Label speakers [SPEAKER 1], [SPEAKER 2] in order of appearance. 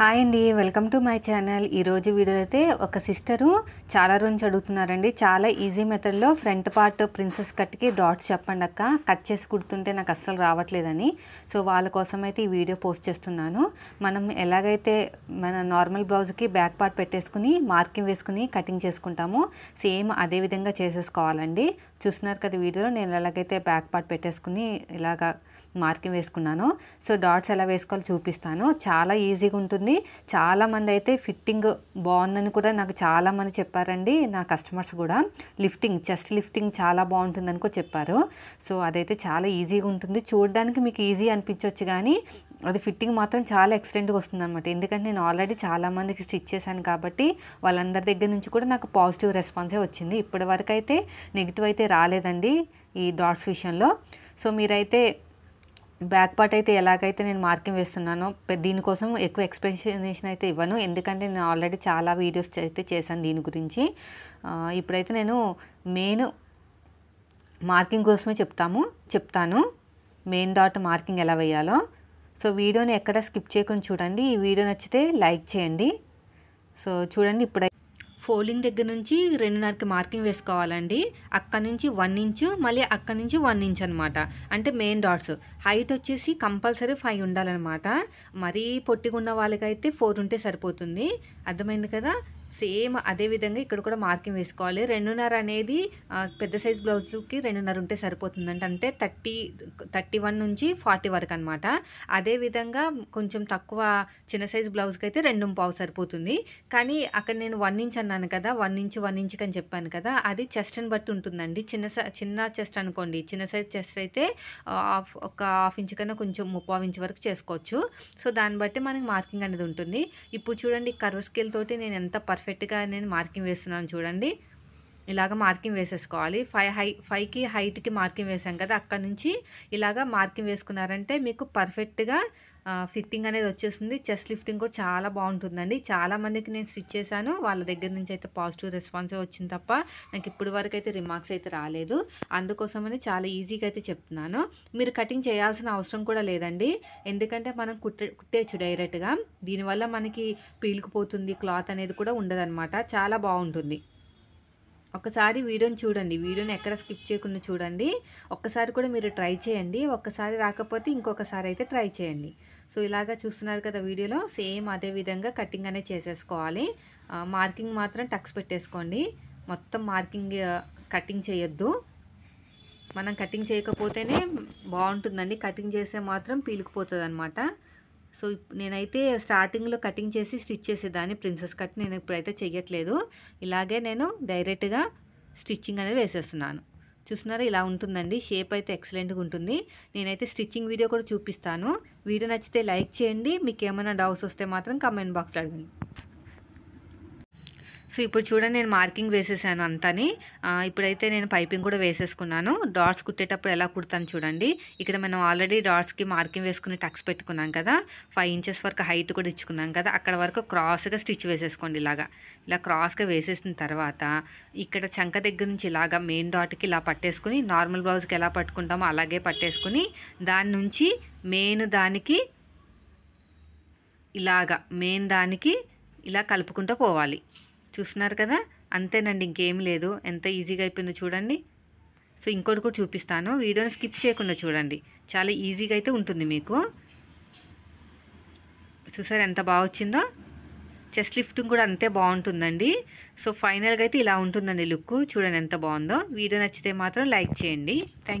[SPEAKER 1] hi అండి welcome to my channel ఈరోజు video అయితే ఒక సిస్టరు చాలా రోజు అడుగుతున్నారండి చాలా ఈజీ మెథడ్లో ఫ్రంట్ పార్ట్ ప్రిన్సెస్ కట్కి డాట్స్ చెప్పండి అక్క కట్ చేసి కుడుతుంటే నాకు అస్సలు రావట్లేదని సో వాళ్ళ కోసం అయితే ఈ వీడియో పోస్ట్ చేస్తున్నాను మనం ఎలాగైతే మన నార్మల్ బ్లౌజ్కి బ్యాక్ పార్ట్ పెట్టేసుకుని మార్కింగ్ వేసుకుని కటింగ్ చేసుకుంటామో సేమ్ అదే విధంగా చేసేసుకోవాలండి చూస్తున్నారు కదా వీడియోలో నేను ఎలాగైతే బ్యాక్ పార్ట్ పెట్టేసుకుని ఇలాగా మార్కింగ్ వేసుకున్నాను సో డాట్స్ ఎలా వేసుకోవాలో చూపిస్తాను చాలా ఈజీగా ఉంటుంది చాలామంది అయితే ఫిట్టింగ్ బాగుందని కూడా నాకు చాలామంది చెప్పారండి నా కస్టమర్స్ కూడా లిఫ్టింగ్ చెస్ట్ లిఫ్టింగ్ చాలా బాగుంటుందని కూడా చెప్పారు సో అదైతే చాలా ఈజీగా ఉంటుంది చూడడానికి మీకు ఈజీ అనిపించవచ్చు కానీ అది ఫిట్టింగ్ మాత్రం చాలా ఎక్సలెంట్గా వస్తుంది అనమాట ఎందుకంటే నేను ఆల్రెడీ చాలామందికి స్టిచ్ చేశాను కాబట్టి వాళ్ళందరి దగ్గర నుంచి కూడా నాకు పాజిటివ్ రెస్పాన్సే వచ్చింది ఇప్పటి వరకు అయితే నెగిటివ్ అయితే రాలేదండి ఈ డాట్స్ విషయంలో సో మీరైతే బ్యాక్ పార్ట్ అయితే ఎలాగైతే నేను మార్కింగ్ వేస్తున్నానో దీనికోసం ఎక్కువ ఎక్స్ప్లెనేషన్ అయితే ఇవ్వను ఎందుకంటే నేను ఆల్రెడీ చాలా వీడియోస్ అయితే చేశాను దీని గురించి ఇప్పుడైతే నేను మెయిన్ మార్కింగ్ కోసమే చెప్తాము చెప్తాను మెయిన్ డాట్ మార్కింగ్ ఎలా వేయాలో సో వీడియోని ఎక్కడ స్కిప్ చేయకుండా చూడండి ఈ వీడియో నచ్చితే లైక్ చేయండి సో చూడండి ఇప్పుడు ఫోల్డింగ్ దగ్గర నుంచి రెండున్నరకి మార్కింగ్ వేసుకోవాలండి అక్కడ నుంచి వన్ ఇంచు మళ్ళీ అక్కడ నుంచి వన్ ఇంచ్ అనమాట అంటే మెయిన్ డాట్స్ హైట్ వచ్చేసి కంపల్సరీ ఫైవ్ ఉండాలన్నమాట మరీ పొట్టిగా ఉన్న వాళ్ళకైతే ఫోర్ ఉంటే సరిపోతుంది అర్థమైంది కదా సేమ్ అదేవిధంగా ఇక్కడ కూడా మార్కింగ్ వేసుకోవాలి రెండున్నర అనేది పెద్ద సైజ్ బ్లౌజ్కి రెండున్నర ఉంటే సరిపోతుందంట అంటే థర్టీ థర్టీ వన్ నుంచి ఫార్టీ వరకు అనమాట అదేవిధంగా కొంచెం తక్కువ చిన్న సైజ్ బ్లౌజ్కి అయితే రెండు పావు సరిపోతుంది కానీ అక్కడ నేను వన్ ఇంచ్ అన్నాను కదా వన్ ఇంచ్ వన్ ఇంచ్కి అని చెప్పాను కదా అది చెస్ట్ని బట్టి ఉంటుందండి చిన్న చిన్న చెస్ట్ అనుకోండి చిన్న సైజ్ చెస్ట్ అయితే హాఫ్ ఒక హాఫ్ ఇంచ్ కన్నా కొంచెం ముప్పావు ఇంచ్ వరకు చేసుకోవచ్చు సో దాన్ని బట్టి మనకి మార్కింగ్ అనేది ఉంటుంది ఇప్పుడు చూడండి కర్వ్ స్కేల్ తోటి నేను ఎంత పర్ఫెక్ట్గా నేను మార్కింగ్ వేస్తున్నాను చూడండి ఇలాగ మార్కింగ్ వేసేసుకోవాలి ఫైవ్ హై ఫైవ్కి హైట్కి మార్కింగ్ వేసాం కదా అక్కడ నుంచి ఇలాగ మార్కింగ్ వేసుకున్నారంటే మీకు పర్ఫెక్ట్గా ఫిట్టింగ్ అనేది వచ్చేస్తుంది చెస్ట్ లిఫ్టింగ్ కూడా చాలా బాగుంటుందండి చాలామందికి నేను స్టిచ్ చేశాను వాళ్ళ దగ్గర నుంచి అయితే పాజిటివ్ రెస్పాన్స్ వచ్చింది తప్ప నాకు ఇప్పుడు వరకు అయితే రిమార్క్స్ అయితే రాలేదు అందుకోసమని చాలా ఈజీగా అయితే చెప్తున్నాను మీరు కటింగ్ చేయాల్సిన అవసరం కూడా లేదండి ఎందుకంటే మనం కుట్టే కుట్టేచ్చు డైరెక్ట్గా దీనివల్ల మనకి పీలుకుపోతుంది క్లాత్ అనేది కూడా ఉండదు చాలా బాగుంటుంది ఒకసారి వీడియోని చూడండి వీడియోని ఎక్కడ స్కిప్ చేయకుండా చూడండి ఒక్కసారి కూడా మీరు ట్రై చేయండి ఒక్కసారి రాకపోతే ఇంకొకసారి అయితే ట్రై చేయండి సో ఇలాగా చూస్తున్నారు కదా వీడియోలో సేమ్ అదే విధంగా కటింగ్ అనేది చేసేసుకోవాలి మార్కింగ్ మాత్రం టక్స్ పెట్టేసుకోండి మొత్తం మార్కింగ్ కటింగ్ చేయొద్దు మనం కటింగ్ చేయకపోతేనే బాగుంటుందండి కటింగ్ చేస్తే మాత్రం పీలుకుపోతుంది అనమాట సో నేనైతే స్టార్టింగ్లో కటింగ్ చేసి స్టిచ్ చేసేదాన్ని ప్రిన్సెస్ కట్ నేను ఇప్పుడైతే చేయట్లేదు ఇలాగే నేను డైరెక్ట్గా స్టిచ్చింగ్ అనేది వేసేస్తున్నాను చూస్తున్నారా ఇలా ఉంటుందండి షేప్ అయితే ఎక్సలెంట్గా ఉంటుంది నేనైతే స్టిచ్చింగ్ వీడియో కూడా చూపిస్తాను వీడియో నచ్చితే లైక్ చేయండి మీకు ఏమైనా డౌట్స్ వస్తే మాత్రం కమెంట్ బాక్స్లో అడగండి సో ఇప్పుడు చూడండి నేను మార్కింగ్ వేసేసాను అంతని ఇప్పుడైతే నేను పైపింగ్ కూడా వేసేసుకున్నాను డాట్స్ కుట్టేటప్పుడు ఎలా కుడతాను చూడండి ఇక్కడ మనం ఆల్రెడీ డాట్స్కి మార్కింగ్ వేసుకుని టక్స్ పెట్టుకున్నాం కదా ఫైవ్ ఇంచెస్ వరకు హైట్ కూడా ఇచ్చుకున్నాం కదా అక్కడ వరకు క్రాస్గా స్టిచ్ వేసేసుకోండి ఇలాగా ఇలా క్రాస్గా వేసేసిన తర్వాత ఇక్కడ చంక దగ్గర నుంచి ఇలాగా మెయిన్ డాట్కి ఇలా పట్టేసుకుని నార్మల్ బ్లౌజ్కి ఎలా పట్టుకుంటామో అలాగే పట్టేసుకుని దాని నుంచి మెయిన్ దానికి ఇలాగా మెయిన్ దానికి ఇలా కలుపుకుంటూ పోవాలి చూస్తున్నారు కదా అంతేనండి ఇంకేం లేదు ఎంత ఈజీగా అయిపోయిందో చూడండి సో ఇంకోటి కూడా చూపిస్తాను వీడియోని స్కిప్ చేయకుండా చూడండి చాలా ఈజీగా అయితే ఉంటుంది మీకు చూసారు ఎంత బాగా వచ్చిందో చెస్ట్ లిఫ్టింగ్ కూడా అంతే బాగుంటుందండి సో ఫైనల్గా అయితే ఇలా ఉంటుందండి లుక్ చూడండి ఎంత బాగుందో వీడియో నచ్చితే మాత్రం లైక్ చేయండి థ్యాంక్